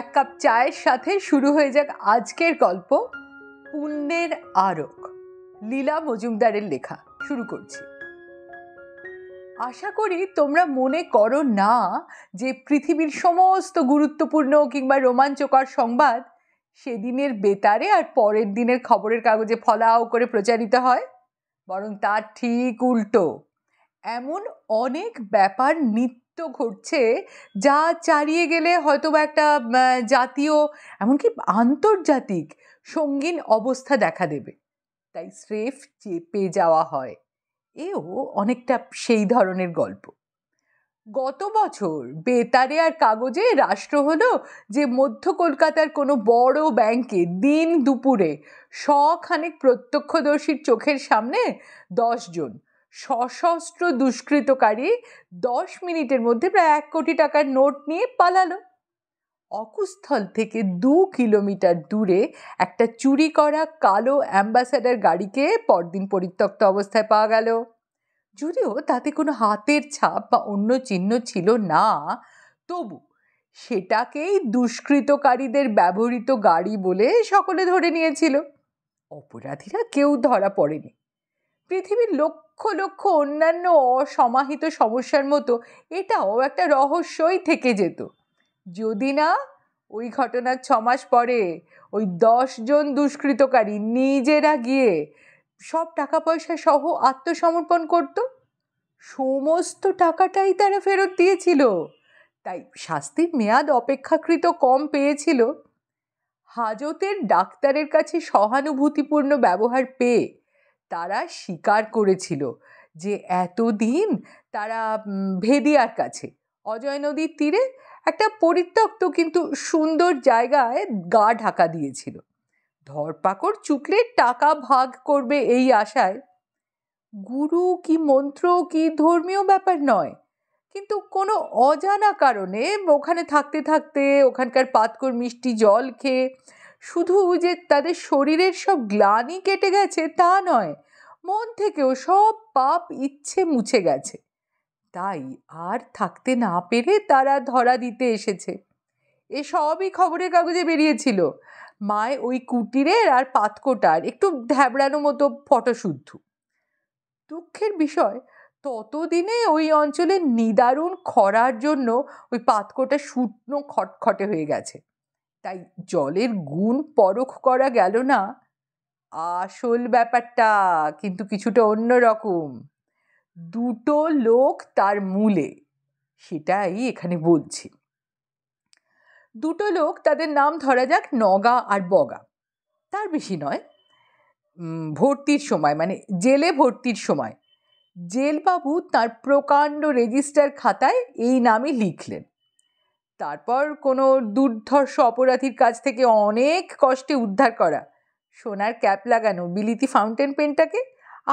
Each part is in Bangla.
এক কাপ চায়ের সাথে শুরু হয়ে যাক আজকের গল্প পুণ্যের আরক লীলা মজুমদারের লেখা শুরু করছি আশা করি তোমরা মনে করো না যে পৃথিবীর সমস্ত গুরুত্বপূর্ণ কিংবা রোমাঞ্চকর সংবাদ সেদিনের বেতারে আর পরের দিনের খবরের কাগজে ফলাও করে প্রচারিত হয় বরং তার ঠিক উল্টো এমন অনেক ব্যাপার নিত্য ঘটছে যা চারিয়ে গেলে হয়তো বা একটা জাতীয় এমনকি আন্তর্জাতিক সঙ্গীন অবস্থা দেখা দেবে তাই স্রেফ চেপে যাওয়া হয় এও অনেকটা সেই ধরনের গল্প গত বছর বেতারে আর কাগজে রাষ্ট্র হলো যে মধ্য কলকাতার কোনো বড় ব্যাংকে দিন দুপুরে শখানেক প্রত্যক্ষদর্শীর চোখের সামনে দশজন সশস্ত্র দুষ্কৃতকারী দশ মিনিটের মধ্যে প্রায় এক কোটি টাকার নোট নিয়ে পালালো অকুস্থল থেকে দু কিলোমিটার দূরে একটা চুরি করা কালো অ্যাম্বাসাডার গাড়িকে পরদিন পরিত্যক্ত অবস্থায় পাওয়া গেল যদিও তাতে কোনো হাতের ছাপ বা অন্য চিহ্ন ছিল না তবু সেটাকেই দুষ্কৃতকারীদের ব্যবহৃত গাড়ি বলে সকলে ধরে নিয়েছিল অপরাধীরা কেউ ধরা পড়েনি পৃথিবীর লোক লক্ষ লক্ষ অন্যান্য অসমাহিত সমস্যার মতো এটাও একটা রহস্যই থেকে যেত যদি না ওই ঘটনার ছমাস পরে ওই দশজন দুষ্কৃতকারী নিজেরা গিয়ে সব টাকা পয়সা সহ আত্মসমর্পণ করত সমস্ত টাকাটাই তারা ফেরত দিয়েছিল তাই শাস্তির মেয়াদ অপেক্ষাকৃত কম পেয়েছিল হাজতের ডাক্তারের কাছে সহানুভূতিপূর্ণ ব্যবহার পেয়ে তারা স্বীকার করেছিল যে এতদিন তারা ভেদিয়ার কাছে অজয় নদীর তীরে একটা পরিত্যক্ত কিন্তু সুন্দর জায়গায় গা ঢাকা দিয়েছিল ধরপাকড় চুকলে টাকা ভাগ করবে এই আশায় গুরু কি মন্ত্র কি ধর্মীয় ব্যাপার নয় কিন্তু কোনো অজানা কারণে ওখানে থাকতে থাকতে ওখানকার পাতকর মিষ্টি জল খেয়ে শুধু যে তাদের শরীরের সব গ্লানি কেটে গেছে তা নয় মন থেকেও সব পাপ ইচ্ছে মুছে গেছে তাই আর থাকতে না পেরে তারা ধরা দিতে এসেছে এসবই খবরের কাগজে বেরিয়েছিল মায় ওই কুটিরের আর পাতকোটার একটু ধ্যাবড়ানো মতো ফটোশুদ্ধ দুঃখের বিষয় ততদিনে ওই অঞ্চলে নিদারুণ খরার জন্য ওই পাতকোটা শুকনো খটখটে হয়ে গেছে তাই জলের গুণ পরখ করা গেল না আসল ব্যাপারটা কিন্তু কিছুটা অন্য রকম দুটো লোক তার মূলে সেটাই এখানে বলছি দুটো লোক তাদের নাম ধরা যাক নগা আর বগা তার বেশি নয় ভর্তির সময় মানে জেলে ভর্তির সময় জেলবাবু তার প্রকাণ্ড রেজিস্টার খাতায় এই নামই লিখলেন তারপর কোনো দুর্ধর্ষ অপরাধীর কাছ থেকে অনেক কষ্টে উদ্ধার করা সোনার ক্যাপ লাগানো বিলিতি ফাউন্টেন পেনটাকে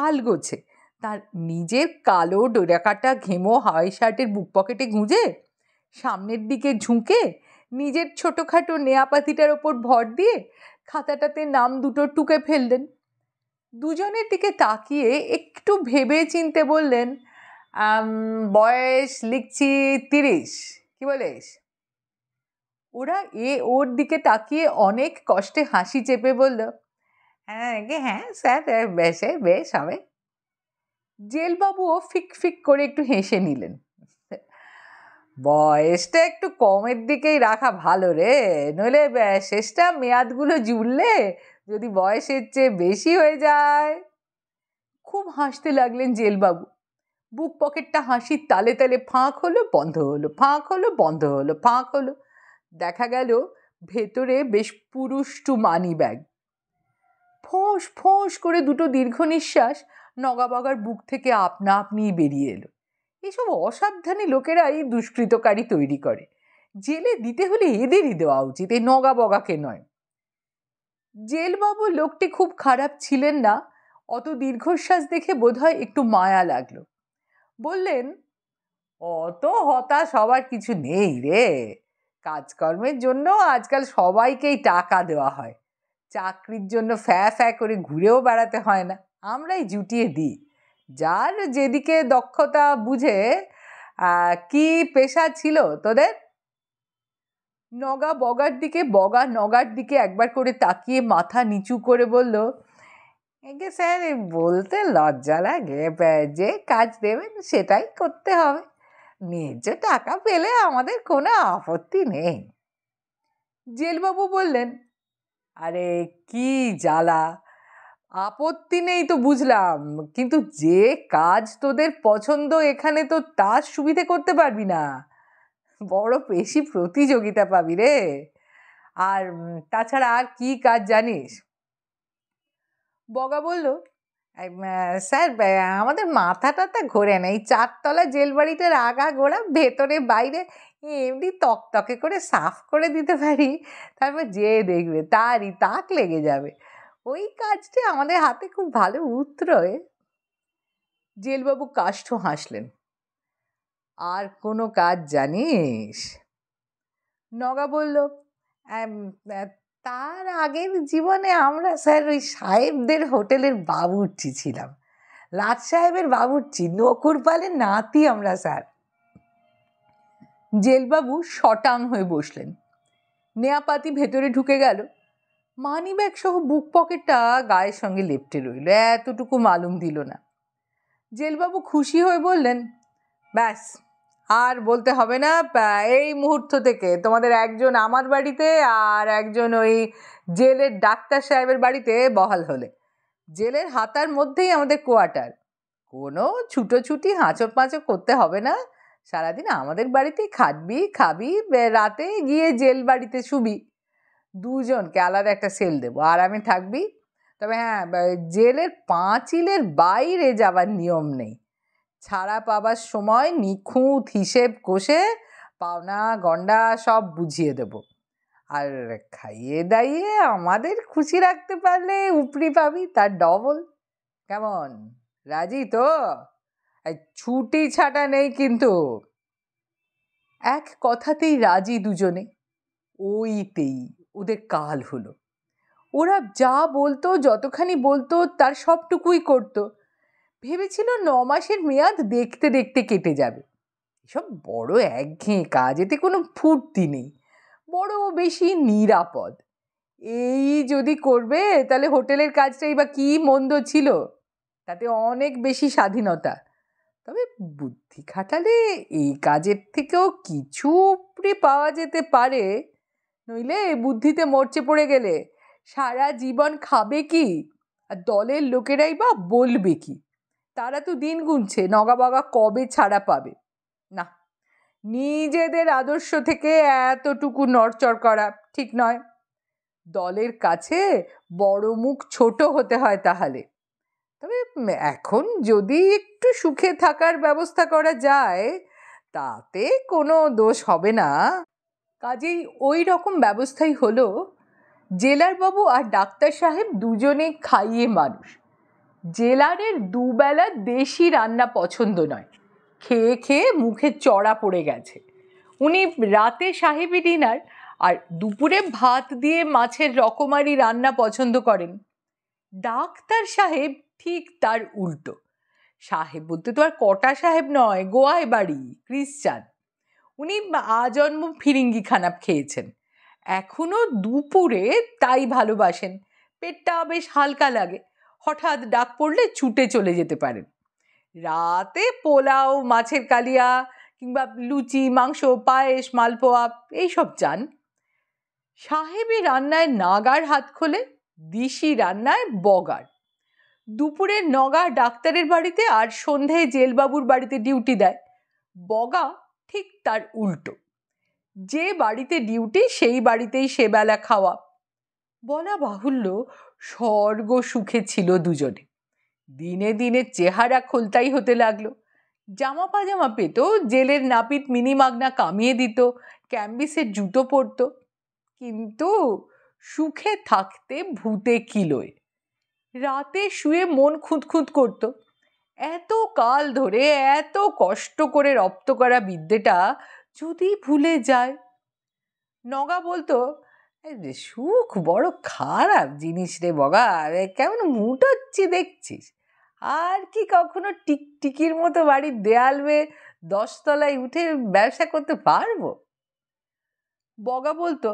আলগোছে তার নিজের কালো ডোরাকাটা ঘেমো হাওয়াই শার্টের বুক পকেটে গুঁজে সামনের দিকে ঝুঁকে নিজের ছোটোখাটো নেয়াপাতিটার ওপর ভর দিয়ে খাতাটাতে নাম দুটো টুকে ফেললেন দুজনের দিকে তাকিয়ে একটু ভেবে চিনতে বললেন বয়স লিখছি তিরিশ কী বলিস ওরা এ ওর দিকে তাকিয়ে অনেক কষ্টে হাসি চেপে বলল হ্যাঁ, হ্যাঁ স্যার বেশ বেশ হবে জেলবাবুও ফিক ফিক করে একটু হেসে নিলেন বয়সটা একটু কমের দিকেই রাখা ভালো রে নইলে শেষটা মেয়াদগুলো জুড়লে যদি বয়সের চেয়ে বেশি হয়ে যায় খুব হাসতে লাগলেন জেলবাবু বুক পকেটটা হাসির তালে তালে ফাঁক হলো বন্ধ হলো ফাঁক হলো বন্ধ হলো ফাঁক হলো দেখা গেল ভেতরে বেশ পুরুষ্টু মানি ব্যাগ ফোঁস ফোঁস করে দুটো দীর্ঘ নিঃশ্বাস নগাবগার বুক থেকে আপনা আপনিই বেরিয়ে এলো এসব অসাবধানী লোকেরাই দুষ্কৃতকারী তৈরি করে জেলে দিতে হলে এদেরই দেওয়া উচিত এই নগাবগাকে নয় জেলবাবু লোকটি খুব খারাপ ছিলেন না অত দীর্ঘশ্বাস দেখে বোধহয় একটু মায়া লাগলো বললেন অত হতাশ হবার কিছু নেই রে কাজকর্মের জন্য আজকাল সবাইকেই টাকা দেওয়া হয় চাকরির জন্য ফ্যা ফ্যা করে ঘুরেও বেড়াতে হয় না আমরাই জুটিয়ে দিই যার যেদিকে দক্ষতা বুঝে কি পেশা ছিল তোদের নগা বগার দিকে বগা নগার দিকে একবার করে তাকিয়ে মাথা নিচু করে বলল একে স্যার বলতে লজ্জা লাগে যে কাজ দেবেন সেটাই করতে হবে নিজ টাকা পেলে আমাদের কোনো আপত্তি নেই জেলবাবু বললেন আরে কী জ্বালা আপত্তি নেই তো বুঝলাম কিন্তু যে কাজ তোদের পছন্দ এখানে তো তার সুবিধে করতে পারবি না বড় বেশি প্রতিযোগিতা পাবি রে আর তাছাড়া আর কি কাজ জানিস বগা বলল স্যার আমাদের মাথা টাথা ঘোরে না এই চারতলা জেলবাড়িটার আগা গোড়া ভেতরে বাইরে এমনি তকতকে করে সাফ করে দিতে পারি তারপর যে দেখবে তারই তাক লেগে যাবে ওই কাজটি আমাদের হাতে খুব ভালো উত্তরয় জেলবাবু কাষ্ঠ হাসলেন আর কোনো কাজ জানিস নগা বলল তার আগের জীবনে আমরা স্যার ওই সাহেবদের হোটেলের বাবুর্চি ছিলাম লাট সাহেবের বাবুর্চি নকুরপালের নাতি আমরা স্যার জেলবাবু শটাং হয়ে বসলেন নেয়াপাতি ভেতরে ঢুকে গেল মানি ব্যাগ সহ বুক পকেটটা গায়ের সঙ্গে লেপটে রইল এতটুকু মালুম দিল না জেলবাবু খুশি হয়ে বললেন ব্যাস আর বলতে হবে না এই মুহূর্ত থেকে তোমাদের একজন আমার বাড়িতে আর একজন ওই জেলের ডাক্তার সাহেবের বাড়িতে বহাল হলে জেলের হাতার মধ্যেই আমাদের কোয়ার্টার কোনো ছুটোছুটি হাঁচো পাঁচো করতে হবে না সারাদিন আমাদের বাড়িতেই খাটবি খাবি রাতে গিয়ে জেল বাড়িতে শুবি দুজনকে আলাদা একটা সেল দেবো আমি থাকবি তবে হ্যাঁ জেলের পাঁচিলের বাইরে যাওয়ার নিয়ম নেই ছাড়া পাবার সময় নিখুঁত হিসেব কষে পাওনা গন্ডা সব বুঝিয়ে দেব আর খাইয়ে দাইয়ে আমাদের খুশি রাখতে পারলে উপরি পাবি তার ডবল কেমন রাজি তো ছুটি ছাটা নেই কিন্তু এক কথাতেই রাজি দুজনে ওইতেই ওদের কাল হলো ওরা যা বলতো যতখানি বলতো তার সবটুকুই করত ভেবেছিল ন মাসের মেয়াদ দেখতে দেখতে কেটে যাবে এসব বড় একঘেঁয়ে কাজ এতে কোনো ফুর্তি নেই বড় বেশি নিরাপদ এই যদি করবে তাহলে হোটেলের কাজটাই বা কী মন্দ ছিল তাতে অনেক বেশি স্বাধীনতা তবে বুদ্ধি খাটালে এই কাজের থেকেও কিছু উপরে পাওয়া যেতে পারে নইলে বুদ্ধিতে মরচে পড়ে গেলে সারা জীবন খাবে কি আর দলের লোকেরাই বা বলবে কি তারা তো দিন গুনছে নগাবাগা কবে ছাড়া পাবে না নিজেদের আদর্শ থেকে এতটুকু নড়চড় করা ঠিক নয় দলের কাছে বড় মুখ ছোট হতে হয় তাহলে তবে এখন যদি একটু সুখে থাকার ব্যবস্থা করা যায় তাতে কোনো দোষ হবে না কাজেই ওই রকম ব্যবস্থাই হলো জেলার বাবু আর ডাক্তার সাহেব দুজনে খাইয়ে মানুষ জেলারের দুবেলা দেশি রান্না পছন্দ নয় খেয়ে খেয়ে মুখে চড়া পড়ে গেছে উনি রাতে সাহেবি ডিনার আর দুপুরে ভাত দিয়ে মাছের রকমারি রান্না পছন্দ করেন ডাক্তার সাহেব ঠিক তার উল্টো সাহেব বলতে তো আর কটা সাহেব নয় গোয়ায় বাড়ি ক্রিশ্চান উনি আজন্ম ফিরিঙ্গি খানাপ খেয়েছেন এখনও দুপুরে তাই ভালোবাসেন পেটটা বেশ হালকা লাগে হঠাৎ ডাক পড়লে ছুটে চলে যেতে পারেন রাতে পোলাও মাছের কালিয়া কিংবা লুচি মাংস পায়েস মালপোয়া এইসব চান সাহেবী রান্নায় নাগার হাত খোলে দিশি রান্নায় বগার দুপুরে নগা ডাক্তারের বাড়িতে আর সন্ধ্যায় জেলবাবুর বাড়িতে ডিউটি দেয় বগা ঠিক তার উল্টো যে বাড়িতে ডিউটি সেই বাড়িতেই সে বেলা খাওয়া বলা বাহুল্য স্বর্গ সুখে ছিল দুজনে দিনে দিনে চেহারা খোলতাই হতে লাগলো জামা পাজামা পেত জেলের নাপিত মিনি মাগনা কামিয়ে দিত ক্যাম্বিসের জুতো পরত কিন্তু সুখে থাকতে ভূতে কিলোয় রাতে শুয়ে মন খুঁত খুঁত করতো এত কাল ধরে এত কষ্ট করে রপ্ত করা বিদ্যেটা যদি ভুলে যায় নগা বলতো সুখ বড় খারাপ জিনিস রে বগা কেমন মুটোচ্ছি দেখছিস আর কি কখনো টিকটিকির মতো বাড়ির দেয়াল বেয়ে দশতলায় উঠে ব্যবসা করতে পারবো বগা বলতো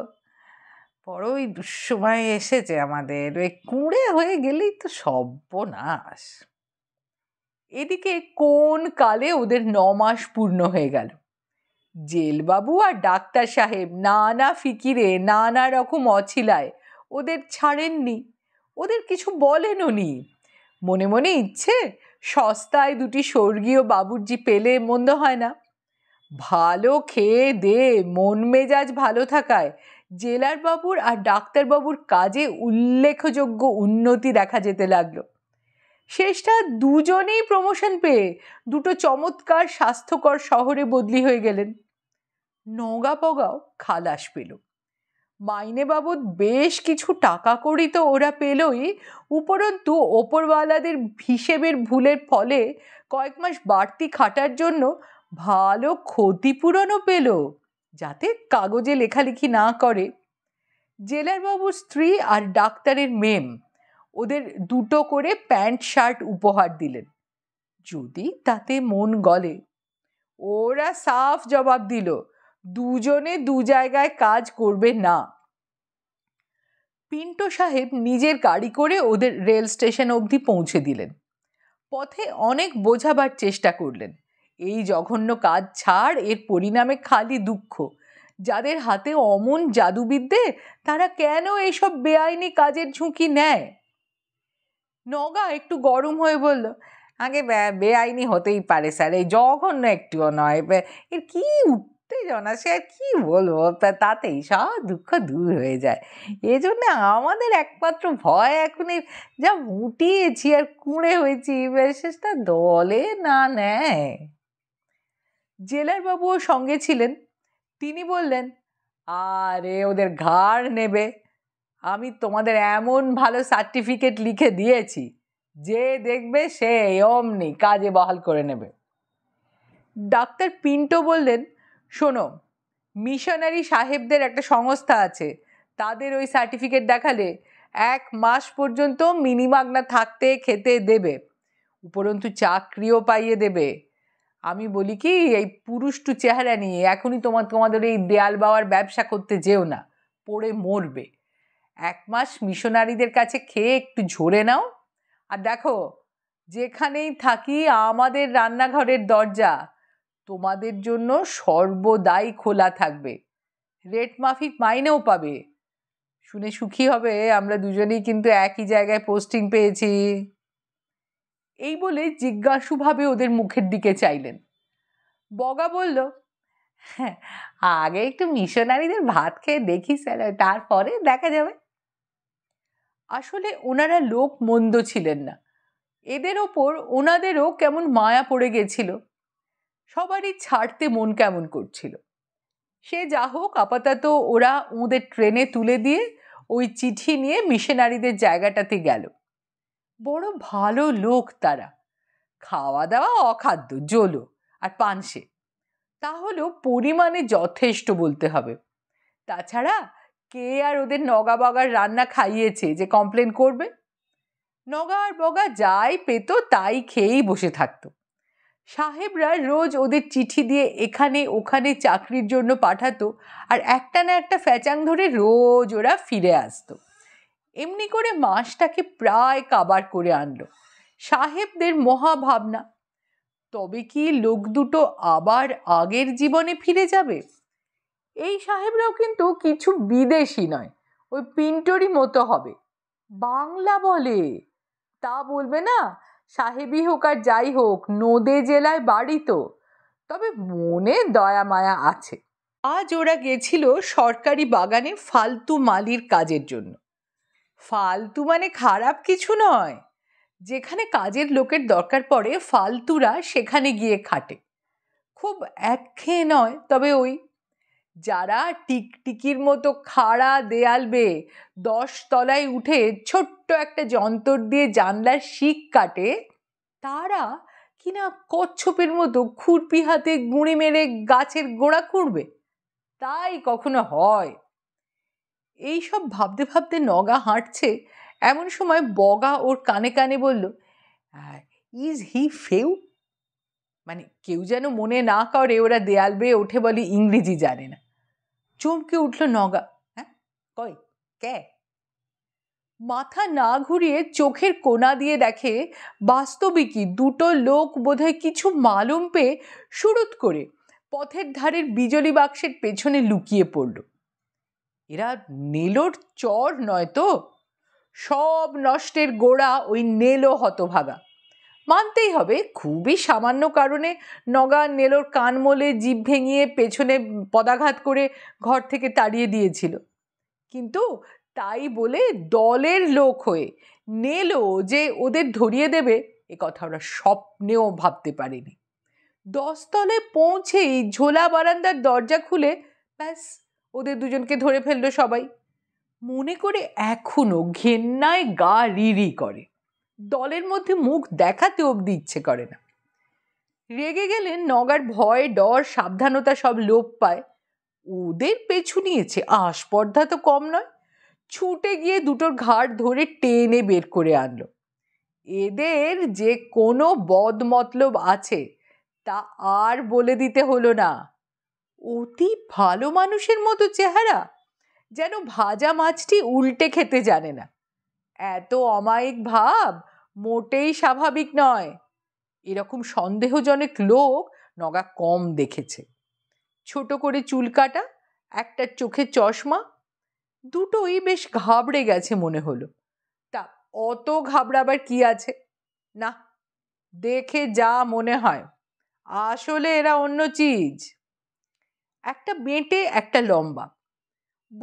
বড়ই দুঃসময় এসেছে আমাদের ওই কুঁড়ে হয়ে গেলেই তো সর্বনাশ এদিকে কোন কালে ওদের ন মাস পূর্ণ হয়ে গেল জেলবাবু আর ডাক্তার সাহেব নানা ফিকিরে নানা রকম অছিলায় ওদের ছাড়েননি ওদের কিছু বলেন উনি মনে মনে ইচ্ছে সস্তায় দুটি স্বর্গীয় বাবুর্জি পেলে মন্দ হয় না ভালো খেয়ে দে মন মেজাজ ভালো থাকায় জেলারবাবুর আর ডাক্তারবাবুর কাজে উল্লেখযোগ্য উন্নতি দেখা যেতে লাগলো শেষটা দুজনেই প্রমোশন পেয়ে দুটো চমৎকার স্বাস্থ্যকর শহরে বদলি হয়ে গেলেন নগা পগাও খালাস পেল মাইনে বাবদ বেশ কিছু টাকা করি তো ওরা পেলই উপরন্তু ওপরওয়ালাদের হিসেবের ভুলের ফলে কয়েক মাস বাড়তি খাটার জন্য ভালো ক্ষতিপূরণও পেলো যাতে কাগজে লেখালেখি না করে জেলারবাবুর স্ত্রী আর ডাক্তারের মেম ওদের দুটো করে প্যান্ট শার্ট উপহার দিলেন যদি তাতে মন গলে ওরা সাফ জবাব দিল দুজনে দু জায়গায় কাজ করবে না পিন্টো সাহেব নিজের গাড়ি করে ওদের রেল স্টেশন অবধি পৌঁছে দিলেন পথে অনেক বোঝাবার চেষ্টা করলেন এই জঘন্য কাজ ছাড় এর পরিণামে খালি দুঃখ যাদের হাতে অমন জাদুবিদ্যে তারা কেন এইসব বেআইনি কাজের ঝুঁকি নেয় নগা একটু গরম হয়ে বলল আগে বেআইনি হতেই পারে স্যার এই জঘন্য একটুও নয় এর কী উত্তেজনা সে আর কী বলবো তাতেই সব দুঃখ দূর হয়ে যায় এজন্য আমাদের একমাত্র ভয় এখন যা মুটিয়েছি আর কুঁড়ে হয়েছি সেটা দলে না নেয় বাবুও সঙ্গে ছিলেন তিনি বললেন আরে ওদের ঘাড় নেবে আমি তোমাদের এমন ভালো সার্টিফিকেট লিখে দিয়েছি যে দেখবে সে অমনি কাজে বহাল করে নেবে ডাক্তার পিন্টো বললেন শোনো মিশনারি সাহেবদের একটা সংস্থা আছে তাদের ওই সার্টিফিকেট দেখালে এক মাস পর্যন্ত মিনিমাগনা থাকতে খেতে দেবে উপরন্তু চাকরিও পাইয়ে দেবে আমি বলি কি এই পুরুষটু চেহারা নিয়ে এখনই তোমার তোমাদের এই দেয়াল বাওয়ার ব্যবসা করতে যেও না পড়ে মরবে এক মাস মিশনারিদের কাছে খেয়ে একটু ঝরে নাও আর দেখো যেখানেই থাকি আমাদের রান্নাঘরের দরজা তোমাদের জন্য সর্বদাই খোলা থাকবে রেট মাফিক মাইনেও পাবে শুনে সুখী হবে আমরা দুজনেই কিন্তু একই জায়গায় পোস্টিং পেয়েছি এই বলে জিজ্ঞাসুভাবে ওদের মুখের দিকে চাইলেন বগা বলল হ্যাঁ আগে একটু মিশনারিদের ভাত খেয়ে দেখি স্যার তারপরে দেখা যাবে আসলে ওনারা লোক মন্দ ছিলেন না এদের ওপর ওনাদেরও কেমন মায়া পড়ে গেছিল সবারই ছাড়তে মন কেমন করছিল সে যা হোক আপাতত ওরা ওদের ট্রেনে তুলে দিয়ে ওই চিঠি নিয়ে মিশনারিদের জায়গাটাতে গেল বড় ভালো লোক তারা খাওয়া দাওয়া অখাদ্য জোলো আর পানসে তাহলেও পরিমাণে যথেষ্ট বলতে হবে তাছাড়া কে আর ওদের নগা বগার রান্না খাইয়েছে যে কমপ্লেন করবে নগা আর বগা যাই পেত তাই খেয়েই বসে থাকতো সাহেবরা রোজ ওদের চিঠি দিয়ে এখানে ওখানে চাকরির জন্য পাঠাতো আর একটা না একটা ফ্যাচাং ধরে রোজ ওরা ফিরে আসতো এমনি করে মাসটাকে প্রায় কাবার করে আনল সাহেবদের মহাভাবনা তবে কি লোক দুটো আবার আগের জীবনে ফিরে যাবে এই সাহেবরাও কিন্তু কিছু বিদেশি নয় ওই পিন্টরি মতো হবে বাংলা বলে তা বলবে না সাহেবই হোক আর যাই হোক নদে জেলায় বাড়ি তো তবে মনে দয়া মায়া আছে আজ ওরা গেছিল সরকারি বাগানে ফালতু মালির কাজের জন্য ফালতু মানে খারাপ কিছু নয় যেখানে কাজের লোকের দরকার পড়ে ফালতুরা সেখানে গিয়ে খাটে খুব একঘেয়ে নয় তবে ওই যারা টিকটিকির মতো খাড়া দেয়াল বেয়ে দশ তলায় উঠে ছোট্ট একটা যন্তর দিয়ে জানলার শিক কাটে তারা কিনা কচ্ছপের মতো খুরপি হাতে গুঁড়ি মেরে গাছের গোড়া খুঁড়বে তাই কখনো হয় এই সব ভাবতে ভাবতে নগা হাঁটছে এমন সময় বগা ওর কানে কানে বলল ইজ হি ফেউ মানে কেউ যেন মনে না করে ওরা দেয়াল বেয়ে ওঠে বলে ইংরেজি জানে না চমকে উঠল নগা হ্যাঁ কই কে মাথা না ঘুরিয়ে চোখের কোনা দিয়ে দেখে বাস্তবিকই দুটো লোক বোধহয় কিছু মালুম পেয়ে শুরুত করে পথের ধারের বিজলি বাক্সের পেছনে লুকিয়ে পড়ল এরা নেলোর চর নয় তো সব নষ্টের গোড়া ওই নেলো হতভাগা মানতেই হবে খুবই সামান্য কারণে নগা নেলোর কান মোলে জিভ ভেঙিয়ে পেছনে পদাঘাত করে ঘর থেকে তাড়িয়ে দিয়েছিল কিন্তু তাই বলে দলের লোক হয়ে নেলো যে ওদের ধরিয়ে দেবে এ কথা ওরা স্বপ্নেও ভাবতে পারেনি দশতলে পৌঁছেই ঝোলা বারান্দার দরজা খুলে ব্যাস ওদের দুজনকে ধরে ফেললো সবাই মনে করে এখনও ঘেন্নায় গা রিরি করে দলের মধ্যে মুখ দেখাতে অবধি ইচ্ছে করে না রেগে গেলে নগার ভয় ডর সাবধানতা সব লোপ পায় ওদের পেছু নিয়েছে আসপর্ধা তো কম নয় ছুটে গিয়ে দুটোর ঘাড় ধরে টেনে বের করে আনলো এদের যে কোনো বদমতলব আছে তা আর বলে দিতে হলো না অতি ভালো মানুষের মতো চেহারা যেন ভাজা মাছটি উল্টে খেতে জানে না এত অমায়িক ভাব মোটেই স্বাভাবিক নয় এরকম সন্দেহজনক লোক নগা কম দেখেছে ছোট করে চুল কাটা একটা চোখে চশমা দুটোই বেশ ঘাবড়ে গেছে মনে হলো তা অত ঘাবড়াবার কি আছে না দেখে যা মনে হয় আসলে এরা অন্য চিজ একটা বেঁটে একটা লম্বা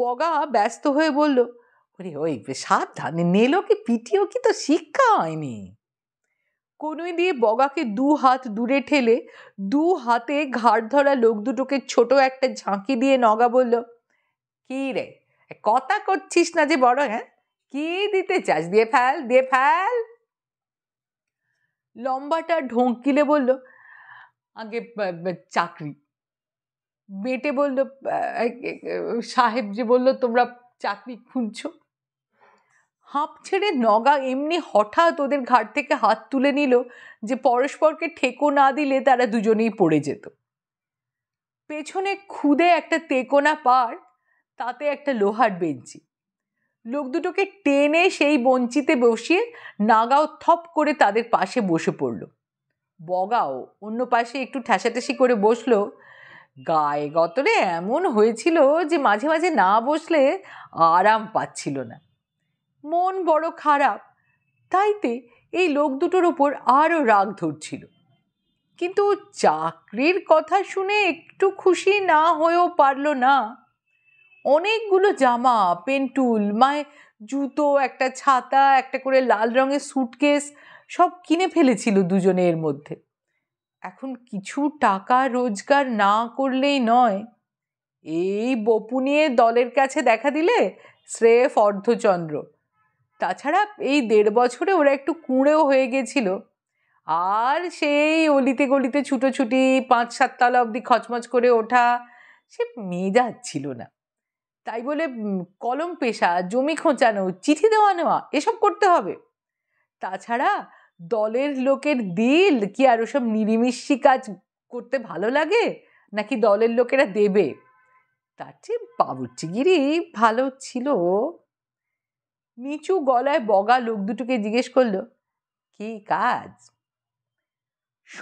বগা ব্যস্ত হয়ে বলল ওরে ওই সাবধানে নেলো কি পিটিও কি তো শিক্ষা হয়নি কনুই দিয়ে বগাকে দু হাত দূরে ঠেলে দু হাতে ঘাড় ধরা লোক দুটোকে ছোট একটা ঝাঁকি দিয়ে নগা বলল কি রে কথা করছিস না যে বড় হ্যাঁ কি দিতে চাস দিয়ে ফেল দিয়ে ফেল লম্বাটা ঢোঁকিলে বলল আগে চাকরি বেটে বলল সাহেব যে বলল তোমরা চাকরি খুঁজছো হাঁপ ছেড়ে নগা এমনি হঠাৎ ওদের ঘাট থেকে হাত তুলে নিল যে পরস্পরকে ঠেকো না দিলে তারা দুজনেই পড়ে যেত পেছনে খুদে একটা তেকোনা পার তাতে একটা লোহার বেঞ্চি লোক দুটোকে টেনে সেই বঞ্চিতে বসিয়ে নাগাও থপ করে তাদের পাশে বসে পড়ল বগাও অন্য পাশে একটু ঠেসাঠেসি করে বসলো গায়ে গতরে এমন হয়েছিল যে মাঝে মাঝে না বসলে আরাম পাচ্ছিল না মন বড় খারাপ তাইতে এই লোক দুটোর ওপর আরও রাগ ধরছিল কিন্তু চাকরির কথা শুনে একটু খুশি না হয়েও পারল না অনেকগুলো জামা পেন্টুল মায় জুতো একটা ছাতা একটা করে লাল রঙের স্যুটকেস সব কিনে ফেলেছিল দুজনের মধ্যে এখন কিছু টাকা রোজগার না করলেই নয় এই বপু নিয়ে দলের কাছে দেখা দিলে শ্রেফ অর্ধচন্দ্র তাছাড়া এই দেড় বছরে ওরা একটু কুঁড়েও হয়ে গেছিল আর সেই অলিতে গলিতে ছুটোছুটি পাঁচ সাততলা অবধি খচমচ করে ওঠা সে মেজাজ ছিল না তাই বলে কলম পেশা জমি খোঁচানো চিঠি দেওয়া নেওয়া এসব করতে হবে তাছাড়া দলের লোকের দিল কি আর ওসব নিরিমিষি কাজ করতে ভালো লাগে নাকি দলের লোকেরা দেবে তার চেয়ে বাবুর্চিগিরি ভালো ছিল নিচু গলায় বগা লোক দুটোকে জিজ্ঞেস করলো কি কাজ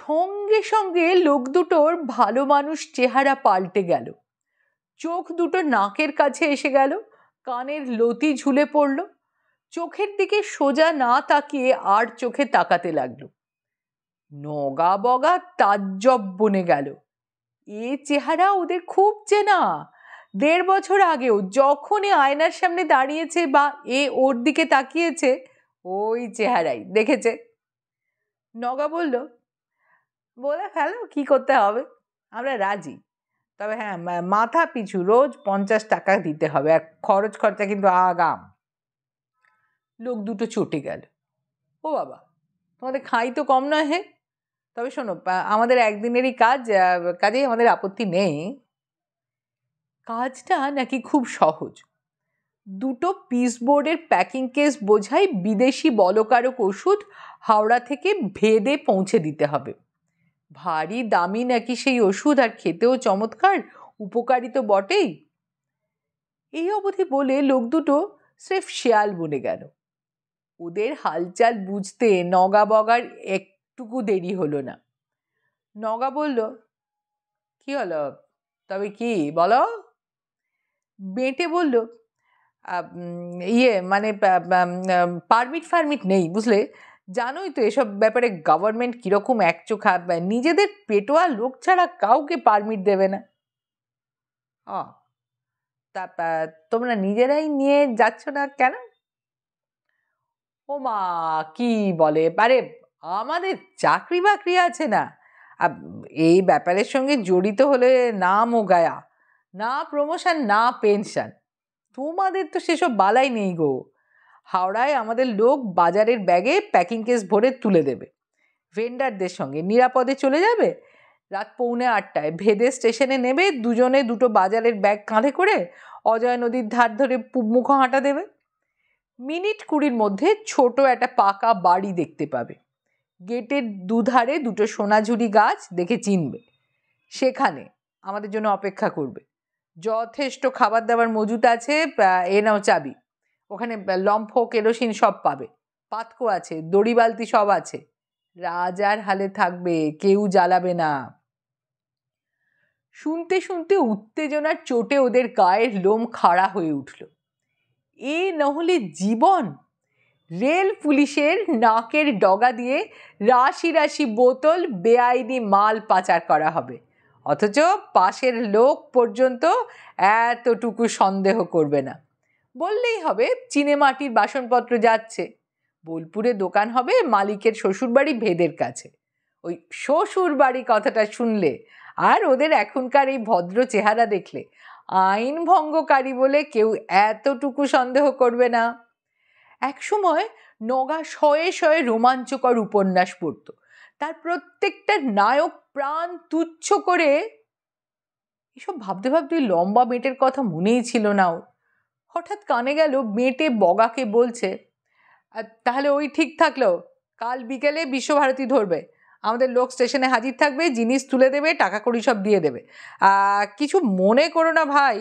সঙ্গে সঙ্গে লোক দুটোর ভালো মানুষ চেহারা পাল্টে গেল চোখ দুটো নাকের কাছে এসে গেল কানের লতি ঝুলে পড়লো চোখের দিকে সোজা না তাকিয়ে আর চোখে তাকাতে লাগলো নগা বগা তাজ্জব বনে গেল এ চেহারা ওদের খুব চেনা দেড় বছর আগেও যখনই আয়নার সামনে দাঁড়িয়েছে বা এ ওর দিকে তাকিয়েছে ওই চেহারাই দেখেছে নগা বলল বলে ফেলো কি করতে হবে আমরা রাজি তবে হ্যাঁ মাথা পিছু রোজ পঞ্চাশ টাকা দিতে হবে আর খরচ খরচা কিন্তু আগাম লোক দুটো চটে গেল ও বাবা তোমাদের খাই তো কম নয় হে হ্যাঁ? তবে শোনো আমাদের একদিনেরই কাজ কাজেই আমাদের আপত্তি নেই কাজটা নাকি খুব সহজ দুটো পিসবোর্ডের প্যাকিং কেস বোঝাই বিদেশি বলকারক ওষুধ হাওড়া থেকে ভেদে পৌঁছে দিতে হবে ভারী দামি নাকি সেই ওষুধ আর খেতেও চমৎকার উপকারী তো বটেই এই অবধি বলে লোক দুটো স্রেফ শেয়াল বনে গেল ওদের হালচাল বুঝতে নগা বগার একটুকু দেরি হলো না নগা বলল কী হলো তবে কি বলো বেঁটে বলল ইয়ে মানে পারমিট ফারমিট নেই বুঝলে জানোই তো এসব ব্যাপারে গভর্নমেন্ট কীরকম একচোখা নিজেদের পেটোয়া লোক ছাড়া কাউকে পারমিট দেবে না তা তোমরা নিজেরাই নিয়ে যাচ্ছ না কেন ও মা কি বলে আরে আমাদের চাকরি বাকরি আছে না এই ব্যাপারের সঙ্গে জড়িত হলে না মোগায়া না প্রমোশন না পেনশন তোমাদের তো সেসব বালাই নেই গো হাওড়ায় আমাদের লোক বাজারের ব্যাগে প্যাকিং কেস ভরে তুলে দেবে ভেন্ডারদের সঙ্গে নিরাপদে চলে যাবে রাত পৌনে আটটায় ভেদে স্টেশনে নেবে দুজনে দুটো বাজারের ব্যাগ কাঁধে করে অজয় নদীর ধার ধরে মুখ হাঁটা দেবে মিনিট কুড়ির মধ্যে ছোট একটা পাকা বাড়ি দেখতে পাবে গেটের দুধারে দুটো সোনাঝুরি গাছ দেখে চিনবে সেখানে আমাদের জন্য অপেক্ষা করবে যথেষ্ট খাবার দাবার মজুত আছে এ নাও চাবি ওখানে লম্ফ কেরোসিন সব পাবে পাতকো আছে দড়ি বালতি সব আছে রাজার হালে থাকবে কেউ জ্বালাবে না শুনতে শুনতে উত্তেজনার চোটে ওদের গায়ের লোম খাড়া হয়ে উঠলো এ নহলে জীবন রেল পুলিশের নাকের ডগা দিয়ে রাশি রাশি বোতল বেআইনি মাল পাচার করা হবে অথচ পাশের লোক পর্যন্ত এতটুকু সন্দেহ করবে না বললেই হবে চিনে মাটির বাসনপত্র যাচ্ছে বোলপুরে দোকান হবে মালিকের শ্বশুরবাড়ি ভেদের কাছে ওই শ্বশুরবাড়ি কথাটা শুনলে আর ওদের এখনকার এই ভদ্র চেহারা দেখলে আইন ভঙ্গকারী বলে কেউ এতটুকু সন্দেহ করবে না একসময় নগা শয়ে শয়ে রোমাঞ্চকর উপন্যাস পড়ত তার প্রত্যেকটা নায়ক প্রাণ তুচ্ছ করে এসব ভাবতে ভাবতে লম্বা মেটের কথা মনেই ছিল না ওর হঠাৎ কানে গেল মেটে বগাকে বলছে তাহলে ওই ঠিক থাকলো কাল বিকেলে বিশ্বভারতী ধরবে আমাদের লোক স্টেশনে হাজির থাকবে জিনিস তুলে দেবে টাকা কড়ি সব দিয়ে দেবে কিছু মনে করো না ভাই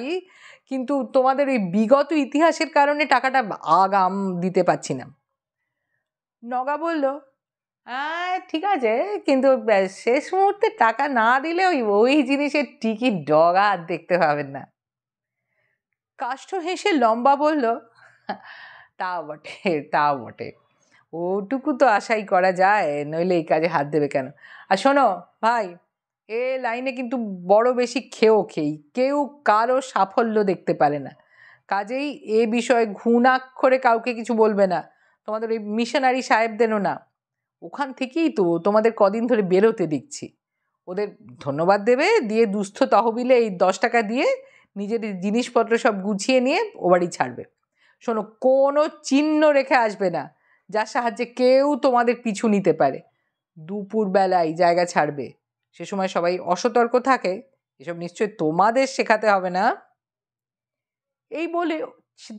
কিন্তু তোমাদের ওই বিগত ইতিহাসের কারণে টাকাটা আগাম দিতে পারছি না নগা বলল হ্যাঁ ঠিক আছে কিন্তু শেষ মুহূর্তে টাকা না দিলে ওই ওই জিনিসের টিকিট ডগা আর দেখতে পাবেন না কাষ্ঠ হেসে লম্বা বলল তা বটে তা বটে ওটুকু তো আশাই করা যায় নইলে এই কাজে হাত দেবে কেন আর শোনো ভাই এ লাইনে কিন্তু বড় বেশি খেয়েও খেই কেউ কারো সাফল্য দেখতে পারে না কাজেই এ বিষয়ে ঘুণাক্ষরে কাউকে কিছু বলবে না তোমাদের ওই মিশনারি সাহেবদেরও না ওখান থেকেই তো তোমাদের কদিন ধরে বেরোতে দিচ্ছি ওদের ধন্যবাদ দেবে দিয়ে দুস্থ তহবিলে এই দশ টাকা দিয়ে নিজের জিনিসপত্র সব গুছিয়ে নিয়ে ও বাড়ি ছাড়বে শোনো কোনো চিহ্ন রেখে আসবে না যার সাহায্যে কেউ তোমাদের পিছু নিতে পারে দুপুরবেলায় জায়গা ছাড়বে সে সময় সবাই অসতর্ক থাকে এসব নিশ্চয় তোমাদের শেখাতে হবে না এই বলে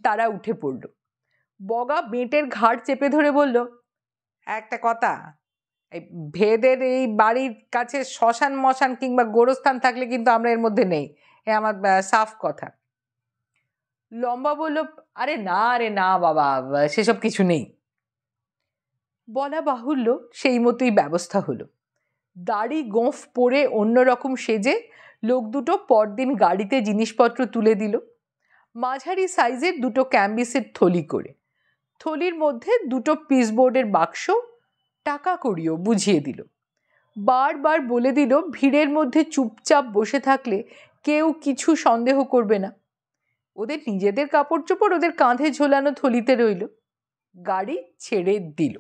তারা উঠে পড়ল বগা বেঁটের ঘাট চেপে ধরে বলল একটা কথা এই ভেদের এই বাড়ির কাছে শ্মশান মশান কিংবা গোরস্থান থাকলে কিন্তু আমরা এর মধ্যে নেই এ আমার সাফ কথা লম্বা বলল আরে না আরে না বাবা সেসব কিছু নেই বলা বাহুল্য সেই মতোই ব্যবস্থা হলো দাড়ি গোঁফ পরে অন্যরকম সেজে লোক দুটো পরদিন গাড়িতে জিনিসপত্র তুলে দিল মাঝারি সাইজের দুটো ক্যাম্বিসের থলি করে থলির মধ্যে দুটো পিসবোর্ডের বাক্স টাকা করিও বুঝিয়ে দিল বারবার বলে দিল ভিড়ের মধ্যে চুপচাপ বসে থাকলে কেউ কিছু সন্দেহ করবে না ওদের নিজেদের কাপড় চোপড় ওদের কাঁধে ঝোলানো থলিতে রইল গাড়ি ছেড়ে দিল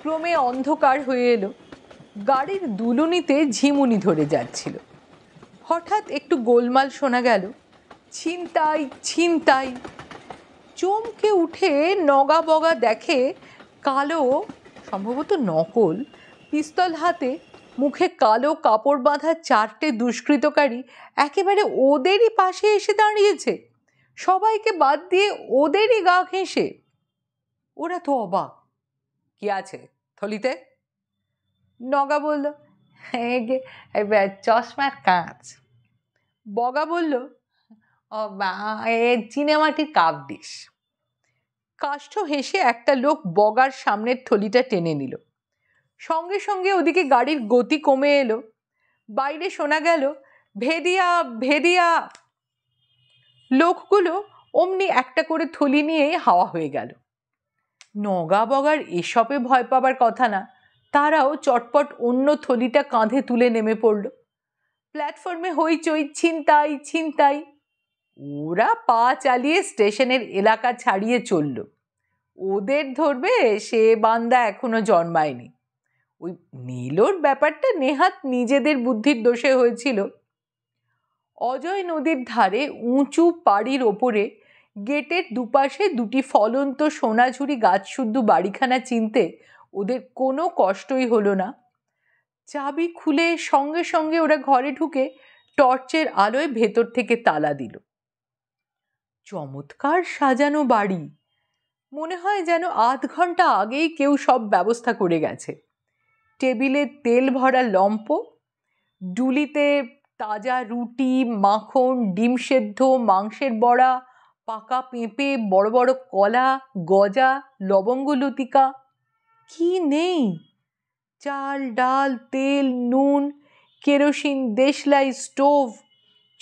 ক্রমে অন্ধকার হয়ে এলো গাড়ির দুলুনিতে ঝিমুনি ধরে যাচ্ছিল হঠাৎ একটু গোলমাল শোনা গেল ছিনতাই ছিনতাই চমকে উঠে নগা বগা দেখে কালো সম্ভবত নকল পিস্তল হাতে মুখে কালো কাপড় বাঁধা চারটে দুষ্কৃতকারী একেবারে ওদেরই পাশে এসে দাঁড়িয়েছে সবাইকে বাদ দিয়ে ওদেরই গা ঘেঁষে ওরা তো অবাক কি আছে থলিতে নগা বলল চশমার কাঁচ বগা বলল চিনেমাটির কাপ দিস কাষ্ঠ হেসে একটা লোক বগার সামনের থলিটা টেনে নিল সঙ্গে সঙ্গে ওদিকে গাড়ির গতি কমে এলো বাইরে শোনা গেল ভেদিয়া ভেদিয়া লোকগুলো অমনি একটা করে থলি নিয়ে হাওয়া হয়ে গেল নগা বগার এসবে ভয় পাবার কথা না তারাও চটপট অন্য থলিটা কাঁধে তুলে নেমে পড়ল প্ল্যাটফর্মে হইচই ছিনতাই ছিনতাই ওরা পা চালিয়ে স্টেশনের এলাকা ছাড়িয়ে চলল ওদের ধরবে সে বান্দা এখনো জন্মায়নি ওই নীলোর ব্যাপারটা নেহাত নিজেদের বুদ্ধির দোষে হয়েছিল অজয় নদীর ধারে উঁচু পাড়ির ওপরে গেটের দুপাশে দুটি ফলন্ত সোনাঝুরি গাছ শুদ্ধ বাড়িখানা চিনতে ওদের কোনো কষ্টই হলো না চাবি খুলে সঙ্গে সঙ্গে ওরা ঘরে ঢুকে টর্চের আলোয় ভেতর থেকে তালা দিল চমৎকার সাজানো বাড়ি মনে হয় যেন আধ ঘন্টা আগেই কেউ সব ব্যবস্থা করে গেছে টেবিলে তেল ভরা লম্প ডুলিতে তাজা রুটি মাখন ডিম সেদ্ধ মাংসের বড়া পাকা পেঁপে বড় বড় কলা গজা লবঙ্গলতিকা কি নেই চাল ডাল তেল নুন কেরোসিন দেশলাই স্টোভ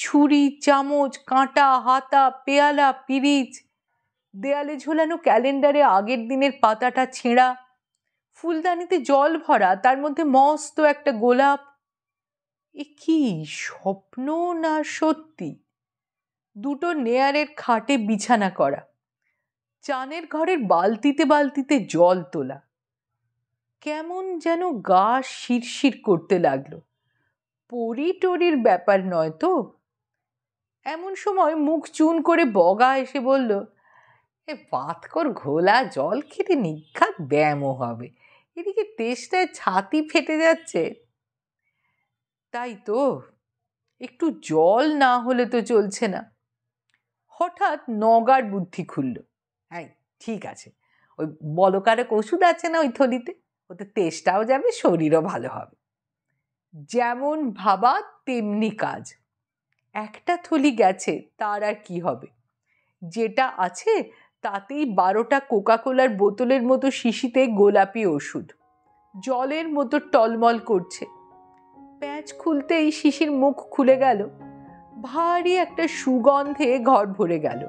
ছুরি চামচ কাঁটা হাতা পেয়ালা পিরিচ দেয়ালে ঝোলানো ক্যালেন্ডারে আগের দিনের পাতাটা ছেঁড়া ফুলদানিতে জল ভরা তার মধ্যে মস্ত একটা গোলাপ এ কি স্বপ্ন না সত্যি দুটো নেয়ারের খাটে বিছানা করা চানের ঘরের বালতিতে বালতিতে জল তোলা কেমন যেন গা শিরশির করতে লাগলো পরি টরির ব্যাপার নয় তো এমন সময় মুখ চুন করে বগা এসে বলল এ পাতকর ঘোলা জল খেতে নিঘাত ব্যায়ামও হবে এদিকে তেষ্টায় ছাতি ফেটে যাচ্ছে তাই তো একটু জল না হলে তো চলছে না হঠাৎ নগার বুদ্ধি খুলল হ্যাঁ ঠিক আছে ওই বলকারক ওষুধ আছে না ওই থলিতে ওতে তেষ্টাও যাবে শরীরও ভালো হবে যেমন ভাবা তেমনি কাজ একটা থলি গেছে তার আর কি হবে যেটা আছে তাতেই বারোটা কোকাকোলার বোতলের মতো শিশিতে গোলাপি ওষুধ জলের মতো টলমল করছে প্যাঁচ খুলতেই শিশির মুখ খুলে গেল ভারী একটা সুগন্ধে ঘর ভরে গেল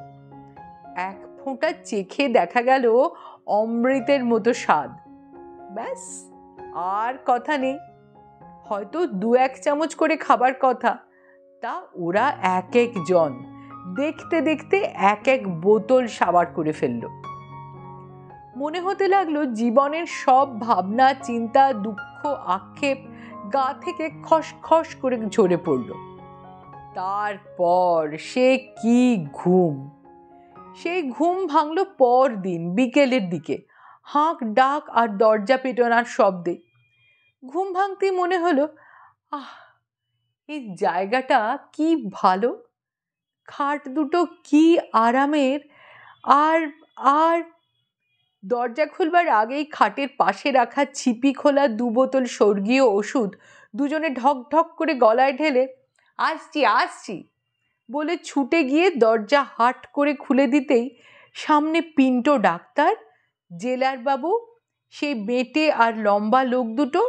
এক ফোঁটা চেখে দেখা গেল অমৃতের মতো স্বাদ ব্যাস আর কথা নেই হয়তো দু এক চামচ করে খাবার কথা তা ওরা এক একজন দেখতে দেখতে এক এক বোতল সাবার করে ফেলল মনে হতে লাগলো জীবনের সব ভাবনা চিন্তা দুঃখ আক্ষেপ গা থেকে খসখস করে ঝরে পড়লো তারপর সে কি ঘুম সেই ঘুম ভাঙল দিন বিকেলের দিকে হাঁক ডাক আর দরজা পেটনার শব্দে ঘুম ভাঙতেই মনে হলো আহ এই জায়গাটা কি ভালো খাট দুটো কি আরামের আর আর দরজা খুলবার আগেই খাটের পাশে রাখা ছিপি খোলা দু বোতল স্বর্গীয় ওষুধ দুজনে ঢক ঢক করে গলায় ঢেলে আসছি আসছি বলে ছুটে গিয়ে দরজা হাট করে খুলে দিতেই সামনে পিন্টো ডাক্তার জেলার বাবু সেই বেটে আর লম্বা লোক দুটো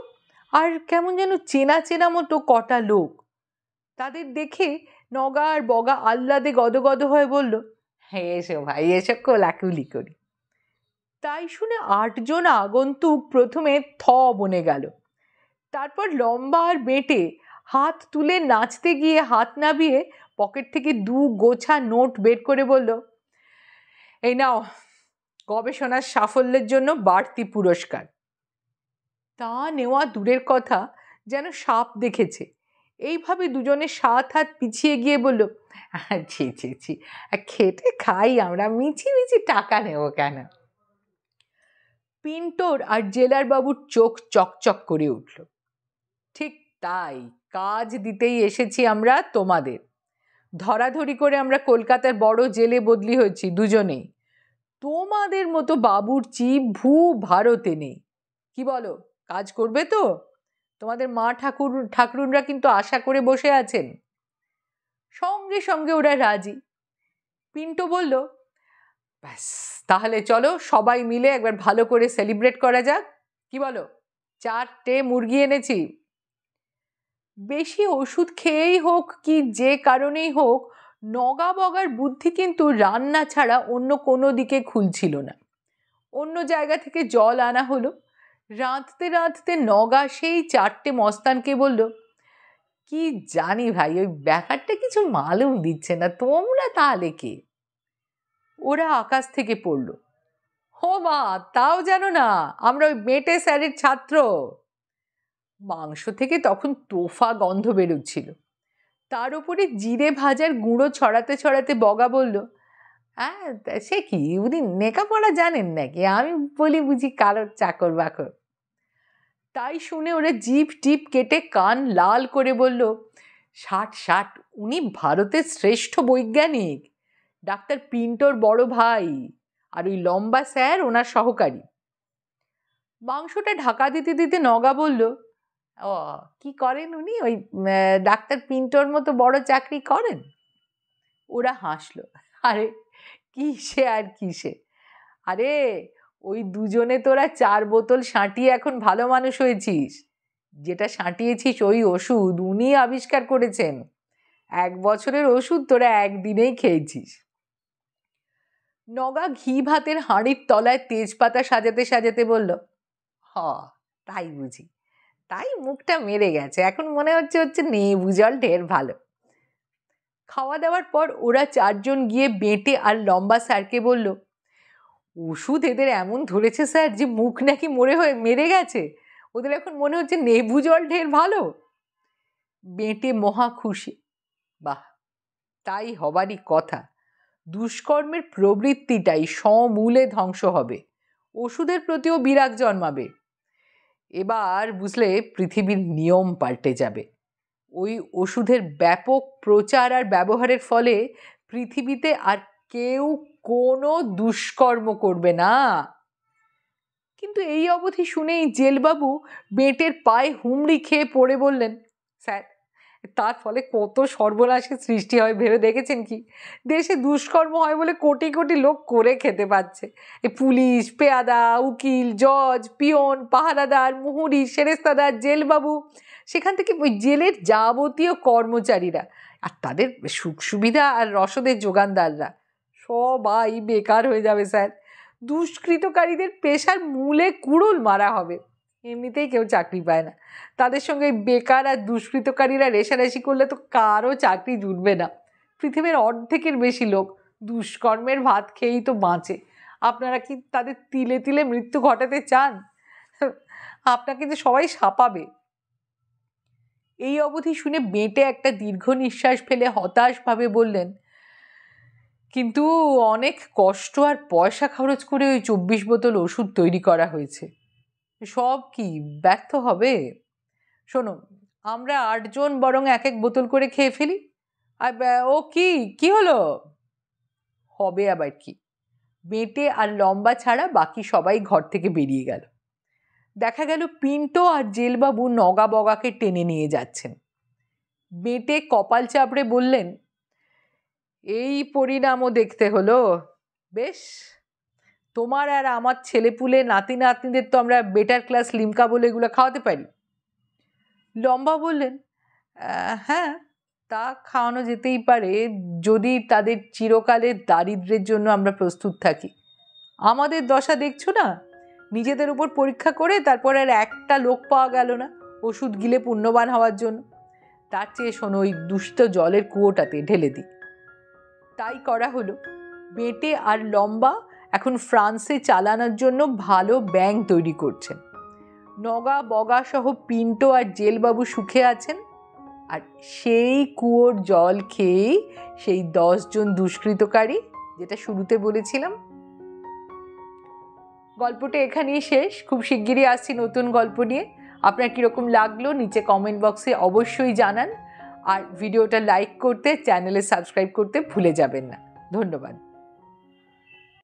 আর কেমন যেন চেনা চেনা মতো কটা লোক তাদের দেখে নগা আর বগা আহ্লাদে গদগদ হয়ে বলল হ্যাঁ এসো ভাই এসো কোলাকুলি করি তাই শুনে আটজন আগন্তুক প্রথমে থ বনে গেল তারপর লম্বা আর বেটে হাত তুলে নাচতে গিয়ে হাত নাবিয়ে পকেট থেকে দু গোছা নোট বের করে বলল এই নাও গবেষণার সাফল্যের জন্য বাড়তি পুরস্কার তা নেওয়া দূরের কথা যেন সাপ দেখেছে এইভাবে দুজনে সাত হাত পিছিয়ে গিয়ে বলল ছি ছি ছি খেটে খাই আমরা মিছি মিছি টাকা নেব কেন পিন্টোর আর জেলার বাবুর চোখ চকচক করে উঠল ঠিক তাই কাজ দিতেই এসেছি আমরা তোমাদের ধরাধরি করে আমরা কলকাতার বড় জেলে বদলি হয়েছি দুজনেই তোমাদের মতো বাবুর চি ভূ ভারতে নেই কি বলো কাজ করবে তো তোমাদের মা ঠাকুর ঠাকুরুনরা কিন্তু আশা করে বসে আছেন সঙ্গে সঙ্গে ওরা রাজি পিন্টো বলল ব্যাস তাহলে চলো সবাই মিলে একবার ভালো করে সেলিব্রেট করা যাক কি বলো চারটে মুরগি এনেছি বেশি ওষুধ খেয়েই হোক কি যে কারণেই হোক নগা বগার বুদ্ধি কিন্তু রান্না ছাড়া অন্য কোনো দিকে খুলছিল না অন্য জায়গা থেকে জল আনা হলো রাঁধতে রাঁধতে নগা সেই চারটে মস্তানকে বলল কি জানি ভাই ওই ব্যাপারটা কিছু মালুম দিচ্ছে না তোমরা তাহলে কে ওরা আকাশ থেকে পড়ল হো মা তাও জানো না আমরা ওই মেটে স্যারের ছাত্র মাংস থেকে তখন তোফা গন্ধ বেরোচ্ছিল তার উপরে জিরে ভাজার গুঁড়ো ছড়াতে ছড়াতে বগা বলল হ্যাঁ সে কি উনি নেকা পড়া জানেন নাকি আমি বলি বুঝি কারোর চাকর বাকর তাই শুনে ওরা জিপ টিপ কেটে কান লাল করে বলল ষাট ষাট উনি ভারতের শ্রেষ্ঠ বৈজ্ঞানিক ডাক্তার পিন্টোর বড় ভাই আর ওই লম্বা স্যার ওনার সহকারী মাংসটা ঢাকা দিতে দিতে নগা বলল ও কি করেন উনি ওই ডাক্তার পিন্টোর মতো বড় চাকরি করেন ওরা হাসলো আরে কিসে আর কিসে আরে ওই দুজনে তোরা চার বোতল সাঁটিয়ে এখন ভালো মানুষ হয়েছিস যেটা সাঁটিয়েছিস ওই ওষুধ উনি আবিষ্কার করেছেন এক বছরের ওষুধ তোরা একদিনেই খেয়েছিস নগা ঘি ভাতের হাঁড়ির তলায় তেজপাতা সাজাতে সাজাতে বলল হ তাই বুঝি তাই মুখটা মেরে গেছে এখন মনে হচ্ছে হচ্ছে নেবু জল ঢের ভালো খাওয়া দাওয়ার পর ওরা চারজন গিয়ে বেঁটে আর লম্বা স্যারকে বলল ওষুধ এদের এমন ধরেছে স্যার যে মুখ নাকি মরে হয়ে মেরে গেছে ওদের এখন মনে হচ্ছে নেবু জল ঢের ভালো বেঁটে মহা খুশি বাহ তাই হবারই কথা দুষ্কর্মের প্রবৃত্তিটাই সমূলে ধ্বংস হবে ওষুধের প্রতিও বিরাগ জন্মাবে এবার বুঝলে পৃথিবীর নিয়ম পাল্টে যাবে ওই ওষুধের ব্যাপক প্রচার আর ব্যবহারের ফলে পৃথিবীতে আর কেউ কোনো দুষ্কর্ম করবে না কিন্তু এই অবধি শুনেই জেলবাবু বেটের পায়ে হুমড়ি খেয়ে পড়ে বললেন স্যার তার ফলে কত সর্বনাশের সৃষ্টি হয় ভেবে দেখেছেন কি দেশে দুষ্কর্ম হয় বলে কোটি কোটি লোক করে খেতে পাচ্ছে এই পুলিশ পেয়াদা উকিল জজ পিয়ন পাহারাদার মুহুরি সেরেস্তাদার জেলবাবু সেখান থেকে ওই জেলের যাবতীয় কর্মচারীরা আর তাদের সুখ সুবিধা আর রসদের যোগানদাররা সবাই বেকার হয়ে যাবে স্যার দুষ্কৃতকারীদের পেশার মূলে কুড়ুল মারা হবে এমনিতেই কেউ চাকরি পায় না তাদের সঙ্গে বেকার আর দুষ্কৃতকারীরা রেশারেশি করলে তো কারও চাকরি জুটবে না পৃথিবীর অর্ধেকের বেশি লোক দুষ্কর্মের ভাত খেয়েই তো বাঁচে আপনারা কি তাদের তিলে তিলে মৃত্যু ঘটাতে চান আপনাকে যে সবাই সাপাবে এই অবধি শুনে বেঁটে একটা দীর্ঘ নিঃশ্বাস ফেলে হতাশভাবে বললেন কিন্তু অনেক কষ্ট আর পয়সা খরচ করে ওই চব্বিশ বোতল ওষুধ তৈরি করা হয়েছে সব কি ব্যর্থ হবে শোনো আমরা আটজন বরং এক এক বোতল করে খেয়ে ফেলি আর ও কি কি হলো হবে আবার কি বেঁটে আর লম্বা ছাড়া বাকি সবাই ঘর থেকে বেরিয়ে গেল দেখা গেল পিন্টো আর জেলবাবু নগা বগাকে টেনে নিয়ে যাচ্ছেন বেঁটে কপাল চাপড়ে বললেন এই পরিণামও দেখতে হলো বেশ তোমার আর আমার ছেলেপুলে নাতি নাতনিদের তো আমরা বেটার ক্লাস লিমকা বলে এগুলো খাওয়াতে পারি লম্বা বললেন হ্যাঁ তা খাওয়ানো যেতেই পারে যদি তাদের চিরকালের দারিদ্রের জন্য আমরা প্রস্তুত থাকি আমাদের দশা দেখছো না নিজেদের উপর পরীক্ষা করে তারপর আর একটা লোক পাওয়া গেল না ওষুধ গিলে পুণ্যবান হওয়ার জন্য তার চেয়ে শোনো ওই দুষ্ট জলের কুয়োটাতে ঢেলে দিই তাই করা হলো বেঁটে আর লম্বা এখন ফ্রান্সে চালানোর জন্য ভালো ব্যাংক তৈরি করছেন নগা বগা সহ পিন্টো আর জেলবাবু সুখে আছেন আর সেই কুয়োর জল খেয়েই সেই দশজন দুষ্কৃতকারী যেটা শুরুতে বলেছিলাম গল্পটা এখানেই শেষ খুব শিগগিরই আসছি নতুন গল্প নিয়ে আপনার কীরকম লাগলো নিচে কমেন্ট বক্সে অবশ্যই জানান আর ভিডিওটা লাইক করতে চ্যানেলে সাবস্ক্রাইব করতে ভুলে যাবেন না ধন্যবাদ